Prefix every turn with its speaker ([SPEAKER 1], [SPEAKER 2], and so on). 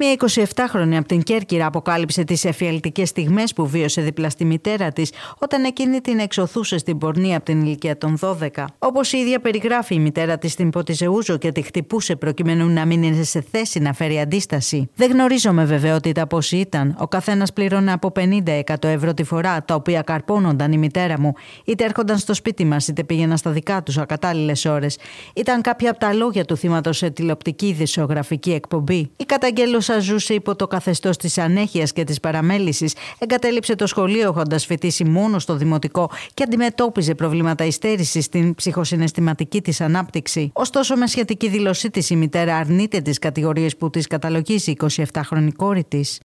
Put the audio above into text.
[SPEAKER 1] Μία 27χρονη από την Κέρκυρα αποκάλυψε τις εφιαλτικές στιγμές που βίωσε δίπλα στη μητέρα της όταν εκείνη την εξωθούσε στην πορνεία από την ηλικία των 12. Όπως η ίδια περιγράφει, η μητέρα της την ποτιζεούζω και τη χτυπούσε προκειμένου να μην είναι σε θέση να φέρει αντίσταση. Δεν γνωρίζω με βεβαιότητα πώ ήταν. Ο καθένας πλήρωνε από 50-100 ευρώ τη φορά, τα οποία καρπώνονταν η μητέρα μου, είτε έρχονταν στο σπίτι μας είτε πήγαινα στα δικά τους ακατάλληλες ώρες. Ήταν κάποια από τα λόγια του θύματος σε τηλεοπτική δισογραφική εκπομπή. Η καταγγέλωση όσα ζούσε υπό το καθεστώς της ανέχειας και της παραμέλησης, εγκατέλειψε το σχολείο έχοντας φοιτήσει μόνο στο δημοτικό και αντιμετώπιζε προβλήματα υστέρησης στην ψυχοσυναισθηματική της ανάπτυξη. Ωστόσο, με σχετική δήλωσή της, η μητέρα αρνείται τις κατηγορίες που της καταλογίζει η 27χρονη κόρη της.